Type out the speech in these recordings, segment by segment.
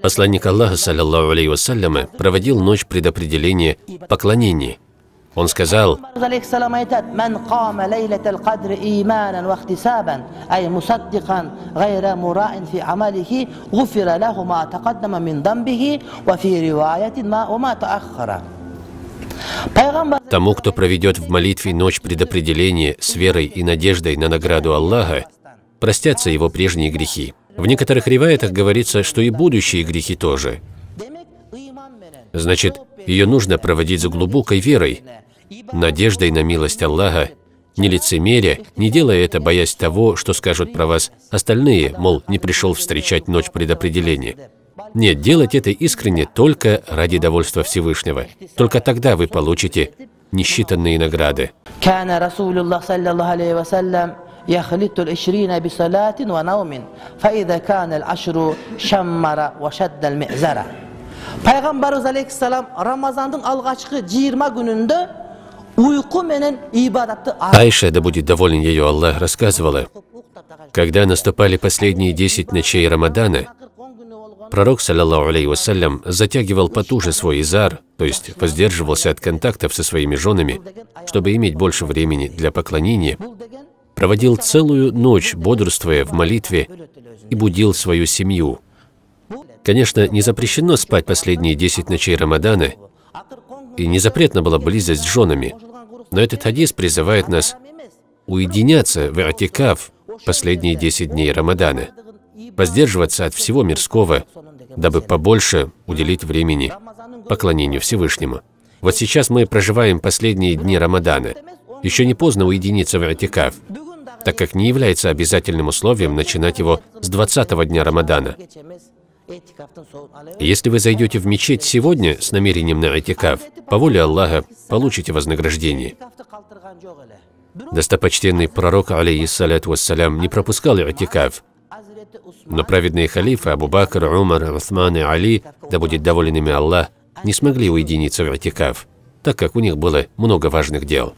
Посланник Аллаха, саллиллаху алейхи вассаляма, проводил ночь предопределения поклонений. Он сказал, Тому, кто проведет в молитве ночь предопределения с верой и надеждой на награду Аллаха, простятся его прежние грехи. В некоторых реваятах говорится, что и будущие грехи тоже. Значит, ее нужно проводить с глубокой верой, надеждой на милость Аллаха, не лицемеря, не делая это, боясь того, что скажут про вас остальные, мол, не пришел встречать ночь предопределения. Нет, делать это искренне только ради довольства Всевышнего. Только тогда вы получите несчитанные награды. يخلط العشرين بصلاة ونوم فإذا كان العشر شمر وشد المئزرة payg'ambarimiz alayhissalom ramazonning алғашқы 20 kunida uyqu менен ibodatni Айша, да будет доволен ее Аллах, рассказывала, когда наступали последние 10 ночей Рамадана, пророк, саллаллаху алейхи затягивал потуже свой изар, то есть воздерживался от контактов со своими женами, чтобы иметь больше времени для поклонения проводил целую ночь, бодрствуя в молитве, и будил свою семью. Конечно, не запрещено спать последние 10 ночей Рамадана, и не запретно было близость с женами, но этот хадис призывает нас уединяться в Атикав последние 10 дней Рамадана, воздерживаться от всего мирского, дабы побольше уделить времени поклонению Всевышнему. Вот сейчас мы проживаем последние дни Рамадана, еще не поздно уединиться в Ратикав, так как не является обязательным условием начинать его с 20 дня Рамадана. Если вы зайдете в мечеть сегодня с намерением на Ратикав, по воле Аллаха получите вознаграждение. Достопочтенный пророк, алейхиссалят вассалям, не пропускал Ратикав, но праведные халифы Абу Бакр, Умар, Усман и Али, да будет доволен ими Аллах, не смогли уединиться в Ратикав, так как у них было много важных дел.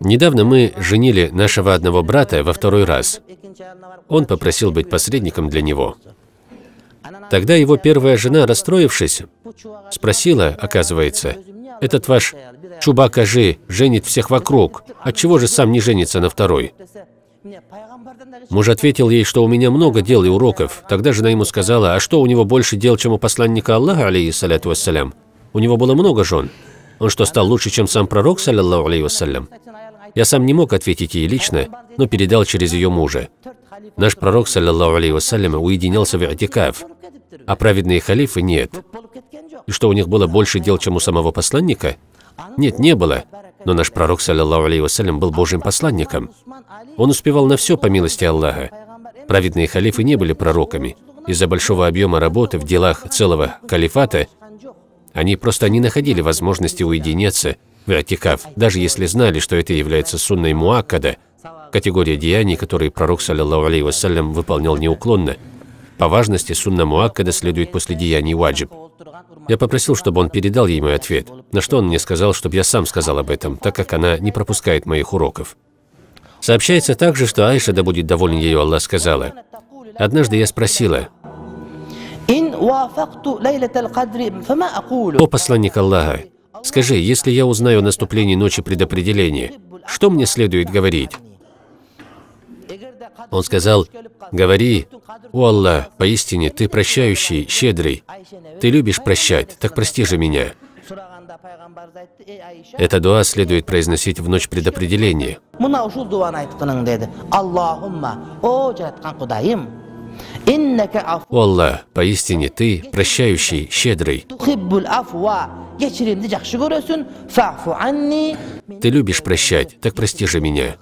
Недавно мы женили нашего одного брата во второй раз. Он попросил быть посредником для него. Тогда его первая жена, расстроившись, спросила, оказывается, «Этот ваш Чубакажи женит всех вокруг, отчего же сам не женится на второй?» Муж ответил ей, что у меня много дел и уроков. Тогда жена ему сказала, а что у него больше дел, чем у посланника Аллаха, алейхиссаляту вассалям? У него было много жен. Он что, стал лучше, чем сам пророк, саллиллаху алейхи вассалям? Я сам не мог ответить ей лично, но передал через ее мужа. Наш пророк, саллиллаху алейхи вассалям, уединялся в Атикаев, а праведные халифы нет. И что, у них было больше дел, чем у самого посланника? Нет, не было. Но наш пророк, саллиллаху алейхи вассалям, был Божьим посланником. Он успевал на все по милости Аллаха. Праведные халифы не были пророками. Из-за большого объема работы в делах целого калифата они просто не находили возможности уединиться в Атикав, даже если знали, что это является сунной Муаккада, категория деяний, которые пророк, саллиллаху алейхи вассалям, выполнял неуклонно. По важности сунна Муаккада следует после деяний ваджиб. Я попросил, чтобы он передал ей мой ответ, на что он мне сказал, чтобы я сам сказал об этом, так как она не пропускает моих уроков. Сообщается также, что Айша, да будет доволен ее Аллах, сказала, «Однажды я спросила, о посланник Аллаха, скажи, если я узнаю о наступлении ночи предопределения, что мне следует говорить? Он сказал, говори, «О Аллах, поистине Ты прощающий, щедрый, Ты любишь прощать, так прости же меня». Эта дуа следует произносить в ночь предопределения. «О Аллах, поистине Ты прощающий, щедрый. Ты любишь прощать, так прости же меня».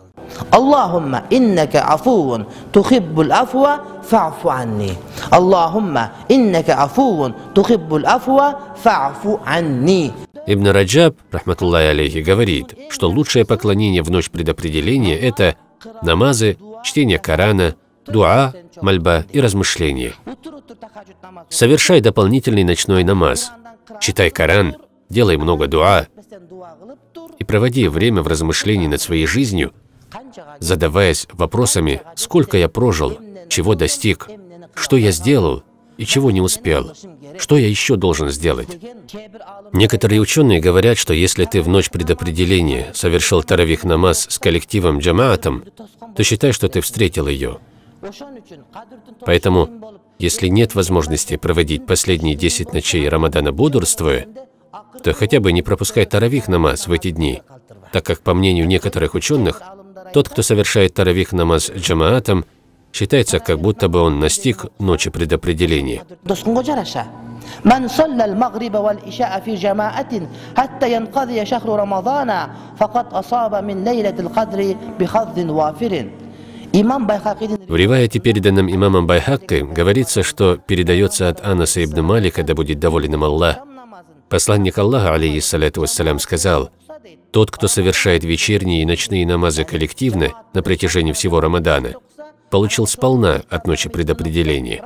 اللهم إنك عفو تحب العفو فاعف عني اللهم إنك عفو تحب العفو فاعف عني Ибн Раджаб, рахматуллахи алейхи, говорит, что лучшее поклонение в ночь предопределения – это намазы, чтение Корана, дуа, мольба и размышления. Совершай дополнительный ночной намаз, читай Коран, делай много дуа и проводи время в размышлении над своей жизнью, задаваясь вопросами, сколько я прожил, чего достиг, что я сделал и чего не успел, что я еще должен сделать. Некоторые ученые говорят, что если ты в ночь предопределения совершил таравих намаз с коллективом джамаатом, то считай, что ты встретил ее. Поэтому, если нет возможности проводить последние 10 ночей Рамадана бодрствуя, то хотя бы не пропускай таравих намаз в эти дни, так как, по мнению некоторых ученых, тот, кто совершает таравих намаз джамаатом, считается, как будто бы он настиг ночи предопределения. В Риваяте, переданном имамом Байхаккой, говорится, что передается от Анаса ибн Малика, да будет доволен им Аллах. Посланник Аллаха, алейхиссалату вассалям, сказал, «Тот, кто совершает вечерние и ночные намазы коллективно на протяжении всего Рамадана, получил сполна от ночи предопределения».